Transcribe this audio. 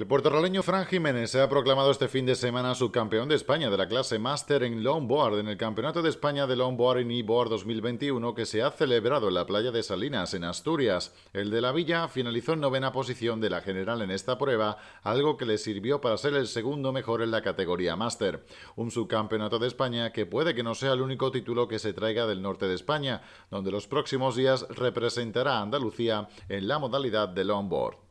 El puertorraleño Fran Jiménez se ha proclamado este fin de semana subcampeón de España de la clase Master en Longboard en el Campeonato de España de Longboard y E-Board 2021 que se ha celebrado en la playa de Salinas, en Asturias. El de la Villa finalizó en novena posición de la general en esta prueba, algo que le sirvió para ser el segundo mejor en la categoría Master. Un subcampeonato de España que puede que no sea el único título que se traiga del norte de España, donde los próximos días representará a Andalucía en la modalidad de Longboard.